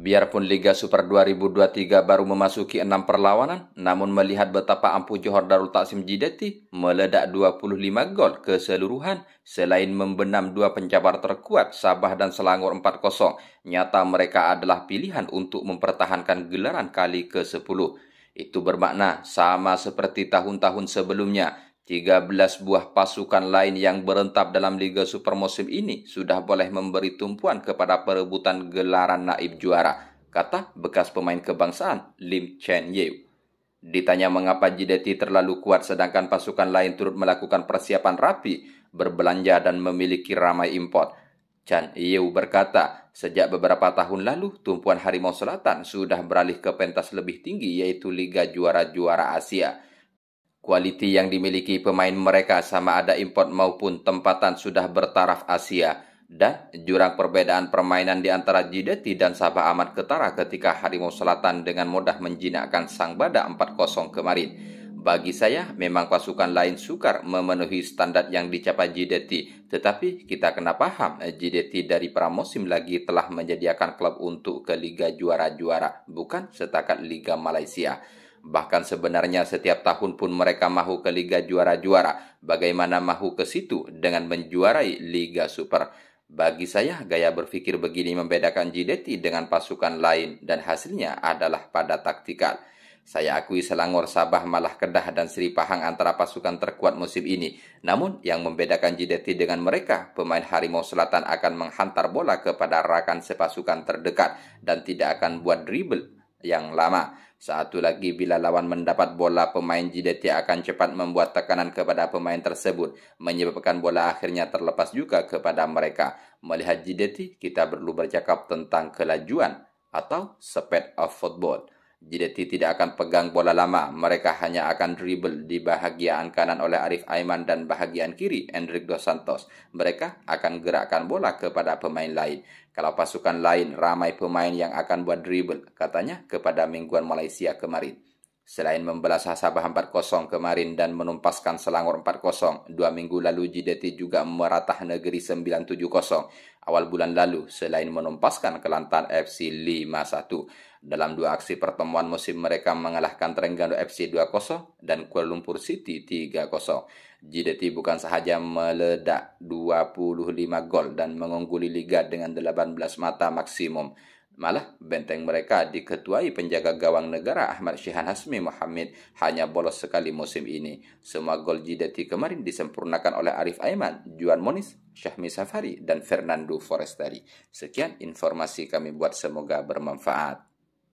Biarpun Liga Super 2023 baru memasuki enam perlawanan, namun melihat betapa ampuh Johor Darul Taksim Jidati meledak 25 gol keseluruhan selain membenam dua pencabar terkuat Sabah dan Selangor 4-0, nyata mereka adalah pilihan untuk mempertahankan gelaran kali ke-10. Itu bermakna sama seperti tahun-tahun sebelumnya, 13 buah pasukan lain yang berentap dalam Liga Super musim ini sudah boleh memberi tumpuan kepada perebutan gelaran naib juara, kata bekas pemain kebangsaan Lim Chen Yew. Ditanya mengapa JDT terlalu kuat sedangkan pasukan lain turut melakukan persiapan rapi, berbelanja dan memiliki ramai import. Chan Yew berkata, sejak beberapa tahun lalu, tumpuan Harimau Selatan sudah beralih ke pentas lebih tinggi yaitu Liga Juara-Juara Asia. Kualiti yang dimiliki pemain mereka sama ada import maupun tempatan sudah bertaraf Asia dan jurang perbedaan permainan di antara Jideti dan Sabah amat ketara ketika Harimau Selatan dengan mudah menjinakkan Sang Badak 4-0 kemarin. Bagi saya, memang pasukan lain sukar memenuhi standar yang dicapai Jideti. Tetapi kita kena paham, Jideti dari pramusim lagi telah menjadikan klub untuk ke Liga Juara-Juara, bukan setakat Liga Malaysia. Bahkan sebenarnya setiap tahun pun mereka mahu ke Liga Juara-Juara. Bagaimana mahu ke situ dengan menjuarai Liga Super? Bagi saya, gaya berpikir begini membedakan Jideti dengan pasukan lain dan hasilnya adalah pada taktikal. Saya akui Selangor, Sabah, malah Kedah dan Sri Pahang antara pasukan terkuat musim ini. Namun, yang membedakan JDT dengan mereka, pemain Harimau Selatan akan menghantar bola kepada rakan sepasukan terdekat dan tidak akan buat dribble yang lama. Satu lagi bila lawan mendapat bola pemain JDT akan cepat membuat tekanan kepada pemain tersebut menyebabkan bola akhirnya terlepas juga kepada mereka. Melihat JDT kita perlu bercakap tentang kelajuan atau speed of football. Jadi tidak akan pegang bola lama. Mereka hanya akan dribble di bahagian kanan oleh Arif Aiman dan bahagian kiri Enrique Dos Santos. Mereka akan gerakkan bola kepada pemain lain. Kalau pasukan lain ramai pemain yang akan buat dribble, katanya kepada mingguan Malaysia kemarin. Selain membelas Sabah 4-0 kemarin dan menumpaskan Selangor 4-0, dua minggu lalu JDT juga meratah negeri 970 awal bulan lalu selain menumpaskan Kelantan FC 5-1. Dalam dua aksi pertemuan musim mereka mengalahkan Terengganu FC 2-0 dan Kuala Lumpur City 3-0. JDT bukan sahaja meledak 25 gol dan mengungguli liga dengan 18 mata maksimum. Malah benteng mereka diketuai penjaga gawang negara Ahmad Syihan Hasmi Muhammad hanya bolos sekali musim ini. Semua gol Jidati kemarin disempurnakan oleh Arif Aiman, Juan Monis, Syahmi Safari, dan Fernando Forestari. Sekian informasi kami buat semoga bermanfaat.